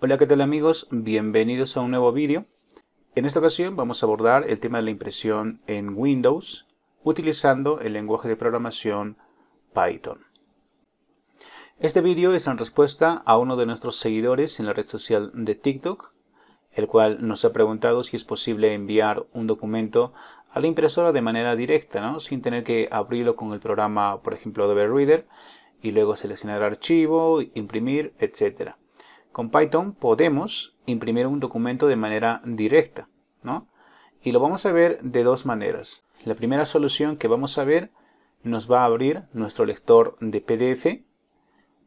Hola qué tal amigos, bienvenidos a un nuevo vídeo. En esta ocasión vamos a abordar el tema de la impresión en Windows utilizando el lenguaje de programación Python. Este vídeo es en respuesta a uno de nuestros seguidores en la red social de TikTok, el cual nos ha preguntado si es posible enviar un documento a la impresora de manera directa, sin tener que abrirlo con el programa, por ejemplo, Adobe Reader, y luego seleccionar archivo, imprimir, etc. Con Python podemos imprimir un documento de manera directa, ¿no? Y lo vamos a ver de dos maneras. La primera solución que vamos a ver nos va a abrir nuestro lector de PDF,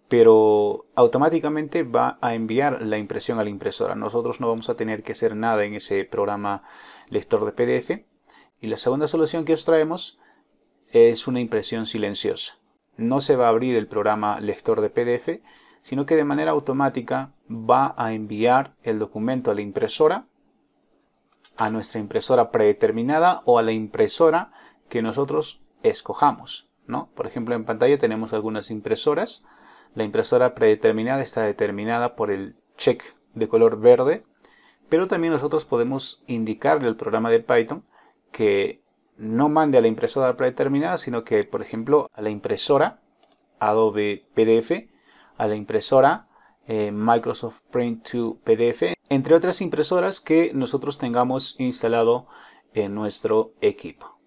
pero automáticamente va a enviar la impresión a la impresora. Nosotros no vamos a tener que hacer nada en ese programa lector de PDF, y la segunda solución que os traemos es una impresión silenciosa. No se va a abrir el programa lector de PDF, sino que de manera automática va a enviar el documento a la impresora, a nuestra impresora predeterminada o a la impresora que nosotros escojamos. ¿no? Por ejemplo, en pantalla tenemos algunas impresoras. La impresora predeterminada está determinada por el check de color verde, pero también nosotros podemos indicarle al programa de Python que no mande a la impresora predeterminada, sino que, por ejemplo, a la impresora Adobe PDF, a la impresora eh, Microsoft Print to PDF, entre otras impresoras que nosotros tengamos instalado en nuestro equipo.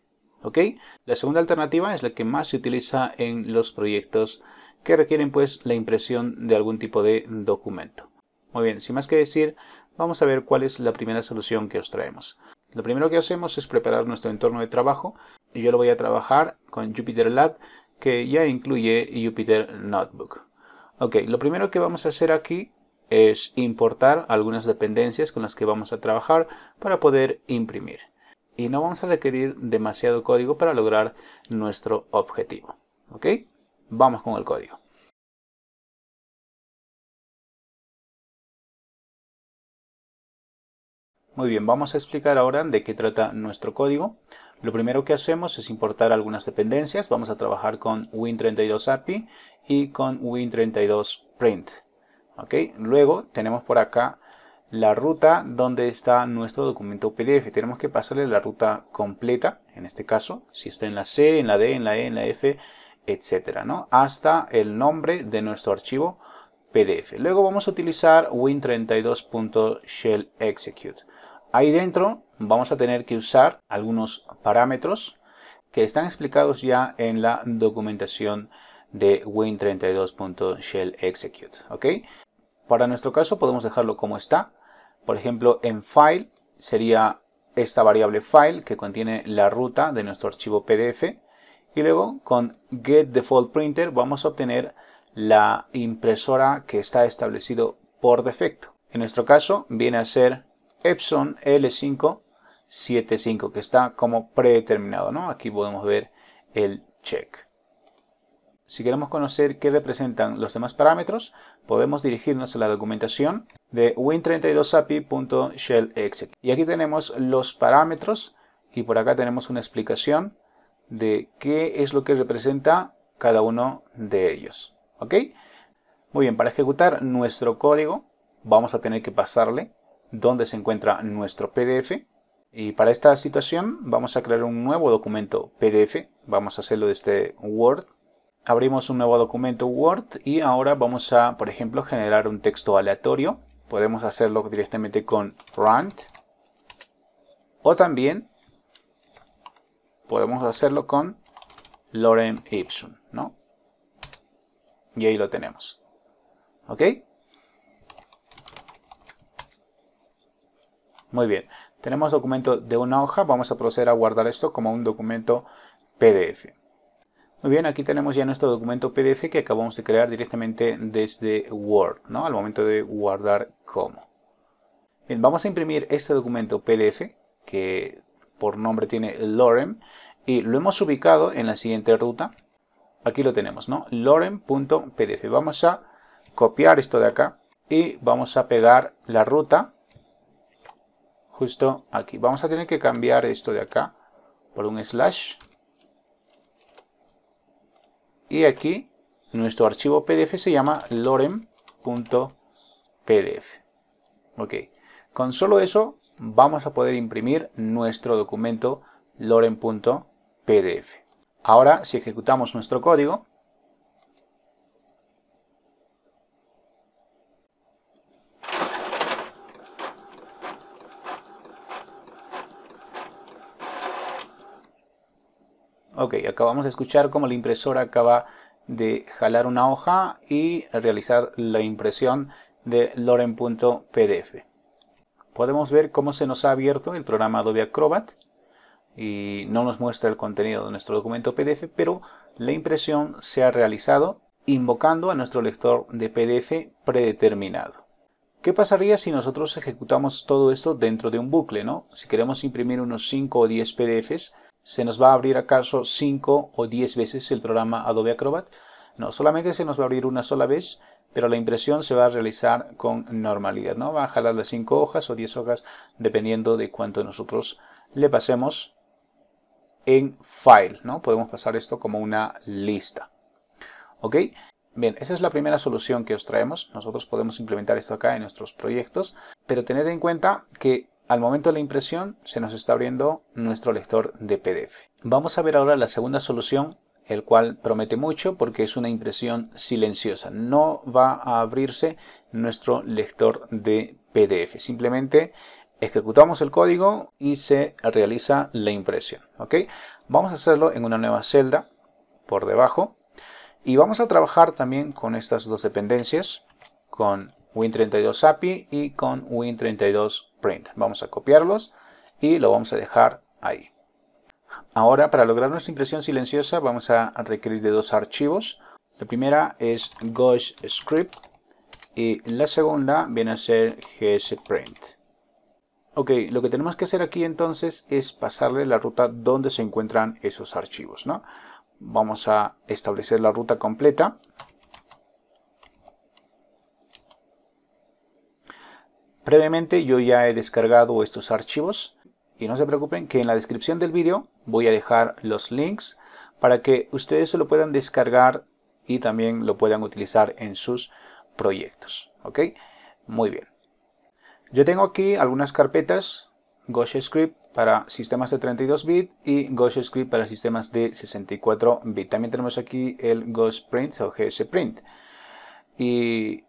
¿OK? La segunda alternativa es la que más se utiliza en los proyectos que requieren pues la impresión de algún tipo de documento. Muy bien, sin más que decir, vamos a ver cuál es la primera solución que os traemos. Lo primero que hacemos es preparar nuestro entorno de trabajo. Yo lo voy a trabajar con Jupyter Lab, que ya incluye Jupyter Notebook. Ok, lo primero que vamos a hacer aquí es importar algunas dependencias con las que vamos a trabajar para poder imprimir. Y no vamos a requerir demasiado código para lograr nuestro objetivo. ¿Ok? Vamos con el código. Muy bien, vamos a explicar ahora de qué trata nuestro código. Lo primero que hacemos es importar algunas dependencias. Vamos a trabajar con Win32 API y con Win32 Print. ¿Okay? Luego tenemos por acá la ruta donde está nuestro documento PDF. Tenemos que pasarle la ruta completa, en este caso, si está en la C, en la D, en la E, en la F, etcétera, ¿no? Hasta el nombre de nuestro archivo PDF. Luego vamos a utilizar win 32shellexecute execute. Ahí dentro vamos a tener que usar algunos parámetros que están explicados ya en la documentación de win32.shell execute. Para nuestro caso podemos dejarlo como está. Por ejemplo, en file sería esta variable file que contiene la ruta de nuestro archivo PDF. Y luego con getDefaultPrinter vamos a obtener la impresora que está establecido por defecto. En nuestro caso viene a ser Epson L575 que está como predeterminado. ¿no? Aquí podemos ver el check. Si queremos conocer qué representan los demás parámetros, podemos dirigirnos a la documentación de win32api.shellexec. Y aquí tenemos los parámetros y por acá tenemos una explicación de qué es lo que representa cada uno de ellos. ¿Ok? Muy bien, para ejecutar nuestro código vamos a tener que pasarle dónde se encuentra nuestro PDF. Y para esta situación vamos a crear un nuevo documento PDF. Vamos a hacerlo desde este Word. Abrimos un nuevo documento Word y ahora vamos a, por ejemplo, generar un texto aleatorio. Podemos hacerlo directamente con Rand. O también podemos hacerlo con Lorem Ipsum, ¿no? Y ahí lo tenemos. ¿Ok? Muy bien, tenemos documento de una hoja, vamos a proceder a guardar esto como un documento PDF. Muy bien, aquí tenemos ya nuestro documento PDF que acabamos de crear directamente desde Word, ¿no? Al momento de guardar como. Bien, vamos a imprimir este documento PDF que por nombre tiene lorem y lo hemos ubicado en la siguiente ruta. Aquí lo tenemos, ¿no? lorem.pdf. Vamos a copiar esto de acá y vamos a pegar la ruta justo aquí. Vamos a tener que cambiar esto de acá por un slash. Y aquí nuestro archivo PDF se llama lorem.pdf. Ok, con solo eso vamos a poder imprimir nuestro documento lorem.pdf. Ahora, si ejecutamos nuestro código, Ok, acabamos de escuchar cómo la impresora acaba de jalar una hoja y realizar la impresión de loren.pdf. Podemos ver cómo se nos ha abierto el programa Adobe Acrobat y no nos muestra el contenido de nuestro documento PDF, pero la impresión se ha realizado invocando a nuestro lector de PDF predeterminado. ¿Qué pasaría si nosotros ejecutamos todo esto dentro de un bucle? ¿no? Si queremos imprimir unos 5 o 10 PDFs, ¿Se nos va a abrir acaso 5 o 10 veces el programa Adobe Acrobat? No, solamente se nos va a abrir una sola vez, pero la impresión se va a realizar con normalidad, ¿no? Va a jalar las 5 hojas o 10 hojas, dependiendo de cuánto nosotros le pasemos en file, ¿no? Podemos pasar esto como una lista. ¿Ok? Bien, esa es la primera solución que os traemos. Nosotros podemos implementar esto acá en nuestros proyectos, pero tened en cuenta que al momento de la impresión se nos está abriendo nuestro lector de PDF. Vamos a ver ahora la segunda solución, el cual promete mucho porque es una impresión silenciosa. No va a abrirse nuestro lector de PDF. Simplemente ejecutamos el código y se realiza la impresión. Vamos a hacerlo en una nueva celda por debajo. Y vamos a trabajar también con estas dos dependencias, con Win32 API y con Win32 Print. Vamos a copiarlos y lo vamos a dejar ahí. Ahora, para lograr nuestra impresión silenciosa, vamos a requerir de dos archivos. La primera es Ghost Script y la segunda viene a ser gsprint. Ok, lo que tenemos que hacer aquí entonces es pasarle la ruta donde se encuentran esos archivos, ¿no? Vamos a establecer la ruta completa Previamente yo ya he descargado estos archivos y no se preocupen que en la descripción del vídeo voy a dejar los links para que ustedes se lo puedan descargar y también lo puedan utilizar en sus proyectos. ¿Ok? Muy bien. Yo tengo aquí algunas carpetas, Script para sistemas de 32 bit y Script para sistemas de 64 bit. También tenemos aquí el Print o GSprint. Y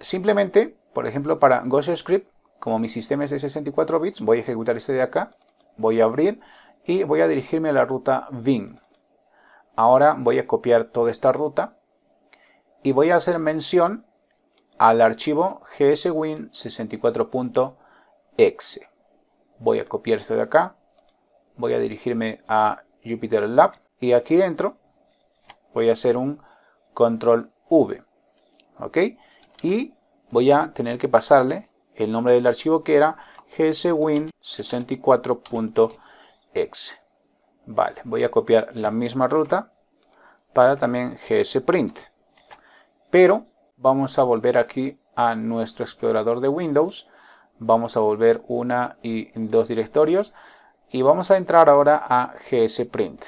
simplemente por ejemplo, para GhostScript, como mi sistema es de 64 bits, voy a ejecutar este de acá, voy a abrir y voy a dirigirme a la ruta bin. Ahora voy a copiar toda esta ruta y voy a hacer mención al archivo gswin64.exe. Voy a copiar este de acá, voy a dirigirme a JupyterLab y aquí dentro voy a hacer un control V. ¿Ok? Y voy a tener que pasarle el nombre del archivo que era gswin64.exe. Vale, voy a copiar la misma ruta para también gsprint. Pero vamos a volver aquí a nuestro explorador de Windows. Vamos a volver una y dos directorios. Y vamos a entrar ahora a gsprint.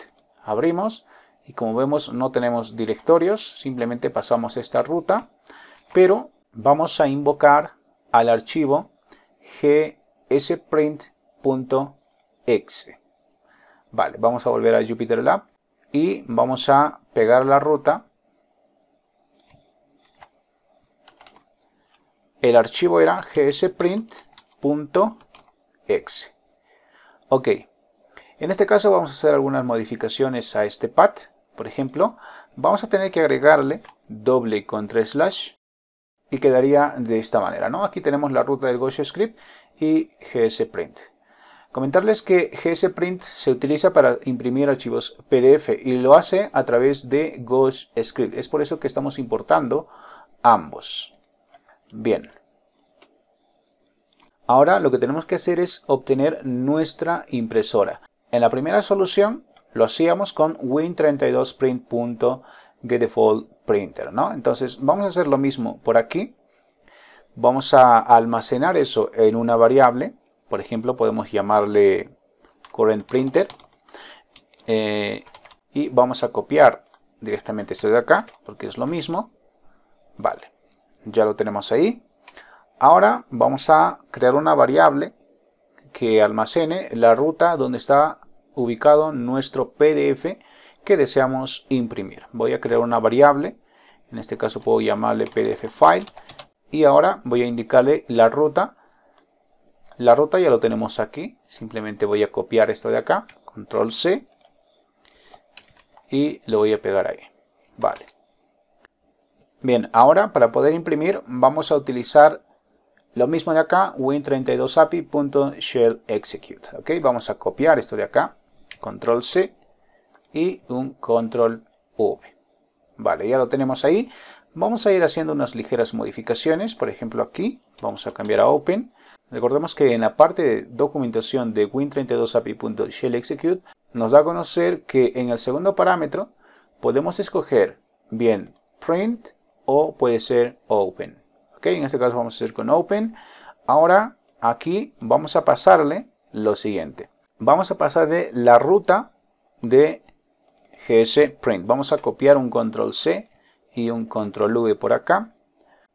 Abrimos y como vemos no tenemos directorios. Simplemente pasamos esta ruta. Pero vamos a invocar al archivo gsprint.exe. Vale, vamos a volver a JupyterLab y vamos a pegar la ruta. El archivo era gsprint.exe. Ok, en este caso vamos a hacer algunas modificaciones a este path. Por ejemplo, vamos a tener que agregarle doble contra slash y quedaría de esta manera. ¿no? Aquí tenemos la ruta del script y gsprint. Comentarles que gsprint se utiliza para imprimir archivos PDF y lo hace a través de script. Es por eso que estamos importando ambos. Bien. Ahora lo que tenemos que hacer es obtener nuestra impresora. En la primera solución lo hacíamos con win32print.getDefault ¿no? Entonces vamos a hacer lo mismo por aquí. Vamos a almacenar eso en una variable. Por ejemplo, podemos llamarle current printer. Eh, y vamos a copiar directamente esto de acá, porque es lo mismo. Vale, ya lo tenemos ahí. Ahora vamos a crear una variable que almacene la ruta donde está ubicado nuestro PDF que deseamos imprimir. Voy a crear una variable, en este caso puedo llamarle pdf file y ahora voy a indicarle la ruta. La ruta ya lo tenemos aquí, simplemente voy a copiar esto de acá, control C y lo voy a pegar ahí. Vale. Bien, ahora para poder imprimir vamos a utilizar lo mismo de acá, win32api.shell execute. Ok, vamos a copiar esto de acá, control C y un control V. Vale, ya lo tenemos ahí. Vamos a ir haciendo unas ligeras modificaciones, por ejemplo aquí, vamos a cambiar a Open. Recordemos que en la parte de documentación de win 32 execute nos da a conocer que en el segundo parámetro podemos escoger bien print o puede ser open. ¿Ok? En este caso vamos a ir con open. Ahora aquí vamos a pasarle lo siguiente. Vamos a pasarle la ruta de gs print. Vamos a copiar un control C y un control V por acá.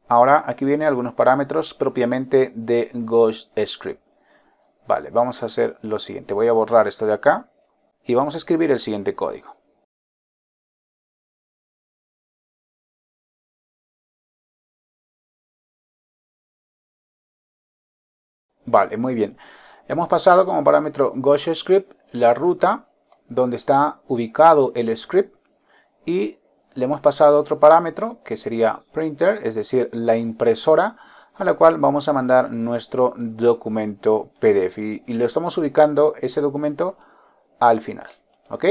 Ahora aquí vienen algunos parámetros propiamente de Ghost Script. Vale, vamos a hacer lo siguiente. Voy a borrar esto de acá y vamos a escribir el siguiente código. Vale, muy bien. Hemos pasado como parámetro ghostscript la ruta donde está ubicado el script y le hemos pasado otro parámetro que sería printer, es decir, la impresora a la cual vamos a mandar nuestro documento PDF y, lo estamos ubicando ese documento al final. ¿ok?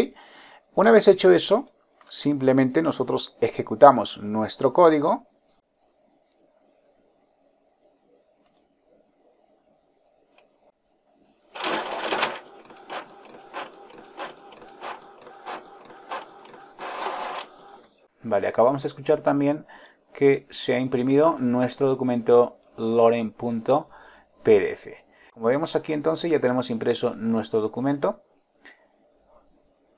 Una vez hecho eso, simplemente nosotros ejecutamos nuestro código acabamos de escuchar también que se ha imprimido nuestro documento loren.pdf. Como vemos aquí entonces ya tenemos impreso nuestro documento.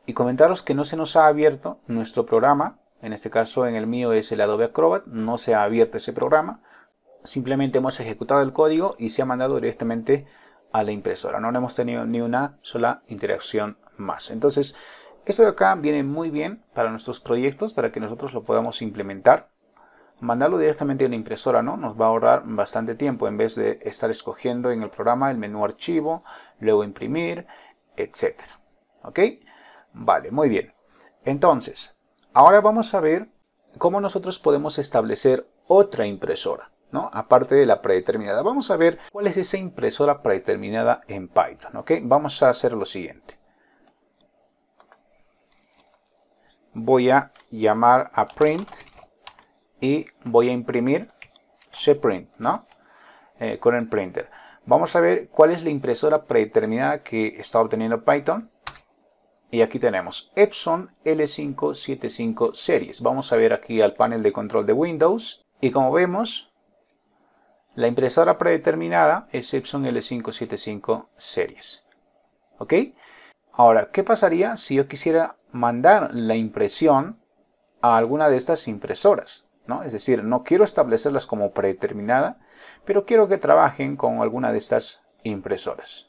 Y comentaros que no se nos ha abierto nuestro programa, en este caso en el mío es el Adobe Acrobat, no se ha abierto ese programa. Simplemente hemos ejecutado el código y se ha mandado directamente a la impresora. No hemos tenido ni una sola interacción más. Entonces, esto de acá viene muy bien para nuestros proyectos, para que nosotros lo podamos implementar. Mandarlo directamente a una impresora ¿no? nos va a ahorrar bastante tiempo en vez de estar escogiendo en el programa el menú archivo, luego imprimir, etc. ¿Ok? Vale, muy bien. Entonces, ahora vamos a ver cómo nosotros podemos establecer otra impresora. ¿no? aparte de la predeterminada. Vamos a ver cuál es esa impresora predeterminada en Python. ¿ok? Vamos a hacer lo siguiente. voy a llamar a print y voy a imprimir cprint, ¿no? Eh, con el printer. Vamos a ver cuál es la impresora predeterminada que está obteniendo Python. Y aquí tenemos Epson L575 Series. Vamos a ver aquí al panel de control de Windows. Y como vemos, la impresora predeterminada es Epson L575 Series. ¿Ok? Ahora, ¿qué pasaría si yo quisiera mandar la impresión a alguna de estas impresoras? Es decir, no quiero establecerlas como predeterminada, pero quiero que trabajen con alguna de estas impresoras.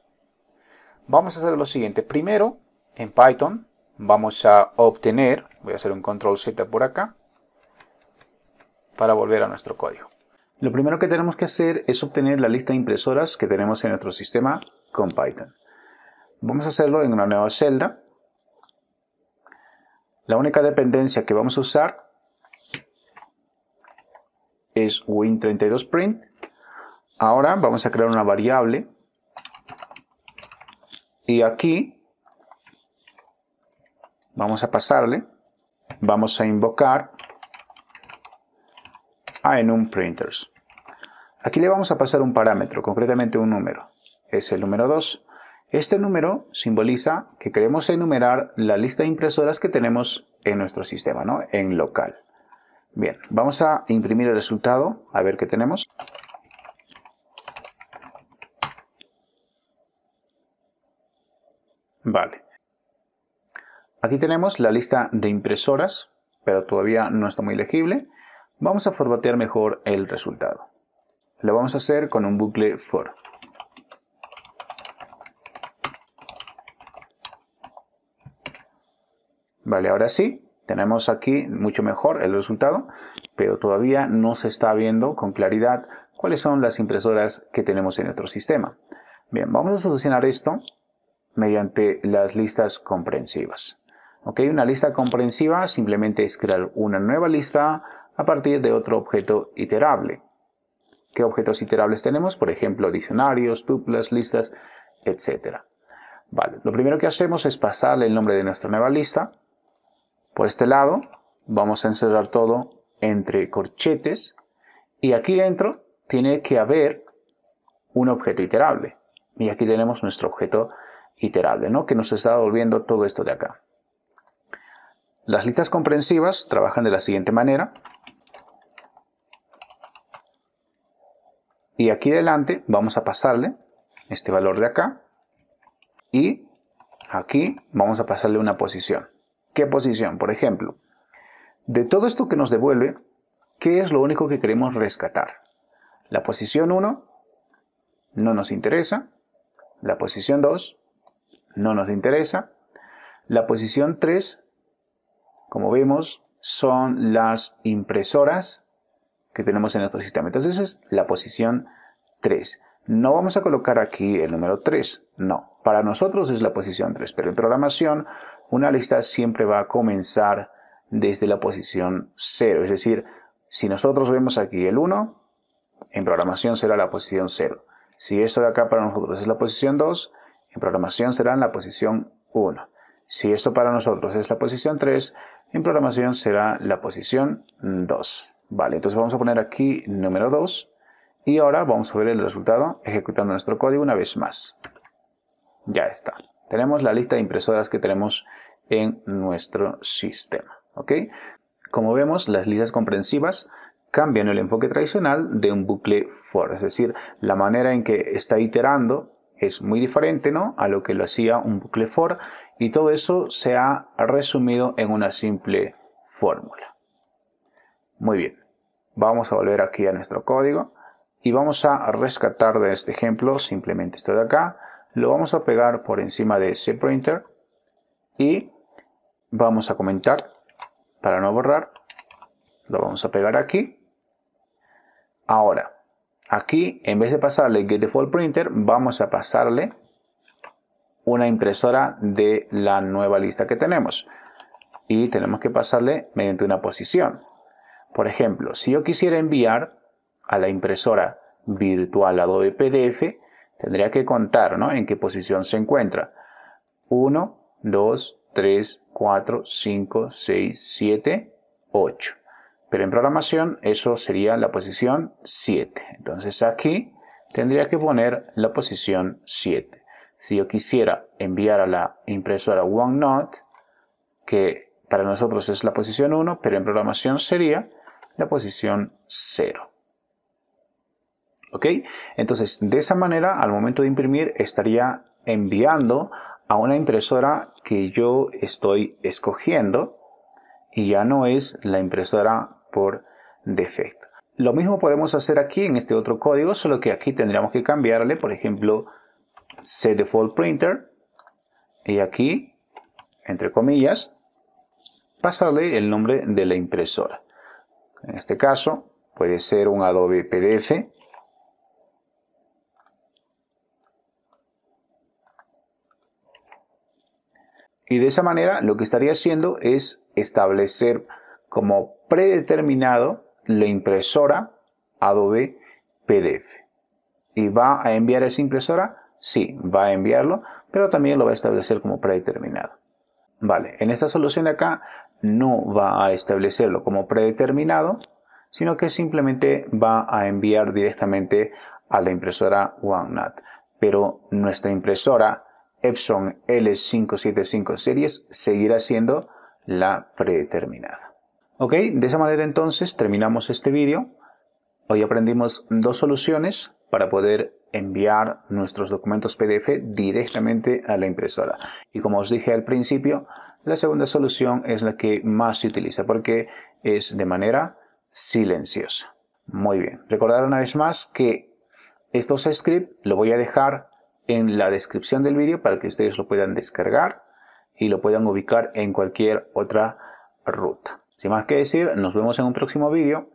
Vamos a hacer lo siguiente. Primero, en Python, vamos a obtener, voy a hacer un control Z por acá, para volver a nuestro código. Lo primero que tenemos que hacer es obtener la lista de impresoras que tenemos en nuestro sistema con Python. Vamos a hacerlo en una nueva celda. La única dependencia que vamos a usar es win32print. Ahora vamos a crear una variable. Y aquí vamos a pasarle, vamos a invocar a enumPrinters. Aquí le vamos a pasar un parámetro, concretamente un número. Es el número 2. Este número simboliza que queremos enumerar la lista de impresoras que tenemos en nuestro sistema, ¿no? En local. Bien, vamos a imprimir el resultado, a ver qué tenemos. Vale. Aquí tenemos la lista de impresoras, pero todavía no está muy legible. Vamos a formatear mejor el resultado. Lo vamos a hacer con un bucle for. Vale, ahora sí, tenemos aquí mucho mejor el resultado, pero todavía no se está viendo con claridad cuáles son las impresoras que tenemos en nuestro sistema. Bien, vamos a solucionar esto mediante las listas comprensivas. ¿Ok? Una lista comprensiva simplemente es crear una nueva lista a partir de otro objeto iterable. ¿Qué objetos iterables tenemos? Por ejemplo, diccionarios, tuplas, listas, etc. Vale, lo primero que hacemos es pasarle el nombre de nuestra nueva lista por este lado vamos a encerrar todo entre corchetes y aquí dentro tiene que haber un objeto iterable. Y aquí tenemos nuestro objeto iterable, ¿no? que nos está devolviendo todo esto de acá. Las listas comprensivas trabajan de la siguiente manera. Y aquí delante vamos a pasarle este valor de acá. Y aquí vamos a pasarle una posición qué posición. Por ejemplo, de todo esto que nos devuelve, ¿qué es lo único que queremos rescatar? La posición 1 no nos interesa, la posición 2 no nos interesa, la posición 3, como vemos, son las impresoras que tenemos en nuestro sistema. Entonces es la posición 3. No vamos a colocar aquí el número 3, no. Para nosotros es la posición 3, pero en programación una lista siempre va a comenzar desde la posición 0. Es decir, si nosotros vemos aquí el 1, en programación será la posición 0. Si esto de acá para nosotros es la posición 2, en programación será en la posición 1. Si esto para nosotros es la posición 3, en programación será la posición 2. Vale, entonces vamos a poner aquí número 2 y ahora vamos a ver el resultado ejecutando nuestro código una vez más. Ya está. Tenemos la lista de impresoras que tenemos en nuestro sistema. ¿ok? Como vemos, las listas comprensivas cambian el enfoque tradicional de un bucle for, es decir, la manera en que está iterando es muy diferente ¿no? a lo que lo hacía un bucle for y todo eso se ha resumido en una simple fórmula. Muy bien, vamos a volver aquí a nuestro código y vamos a rescatar de este ejemplo simplemente esto de acá lo vamos a pegar por encima de printer y vamos a comentar para no borrar. Lo vamos a pegar aquí. Ahora, aquí en vez de pasarle get default printer, vamos a pasarle una impresora de la nueva lista que tenemos. Y tenemos que pasarle mediante una posición. Por ejemplo, si yo quisiera enviar a la impresora virtual Adobe PDF tendría que contar en qué posición se encuentra. 1, 2, 3, 4, 5, 6, 7, 8. Pero en programación eso sería la posición 7. Entonces aquí tendría que poner la posición 7. Si yo quisiera enviar a la impresora OneNote, que para nosotros es la posición 1, pero en programación sería la posición 0. ¿Ok? Entonces, de esa manera, al momento de imprimir, estaría enviando a una impresora que yo estoy escogiendo y ya no es la impresora por defecto. Lo mismo podemos hacer aquí en este otro código, solo que aquí tendríamos que cambiarle, por ejemplo, set default printer y aquí, entre comillas, pasarle el nombre de la impresora. En este caso puede ser un Adobe PDF Y de esa manera lo que estaría haciendo es establecer como predeterminado la impresora Adobe PDF. ¿Y va a enviar esa impresora? Sí, va a enviarlo, pero también lo va a establecer como predeterminado. Vale, en esta solución de acá no va a establecerlo como predeterminado, sino que simplemente va a enviar directamente a la impresora OneNote. Pero nuestra impresora Epson L575 series seguirá siendo la predeterminada. Ok, de esa manera entonces terminamos este vídeo. Hoy aprendimos dos soluciones para poder enviar nuestros documentos PDF directamente a la impresora. Y como os dije al principio, la segunda solución es la que más se utiliza porque es de manera silenciosa. Muy bien, recordar una vez más que estos scripts lo voy a dejar en la descripción del vídeo para que ustedes lo puedan descargar y lo puedan ubicar en cualquier otra ruta. Sin más que decir, nos vemos en un próximo vídeo.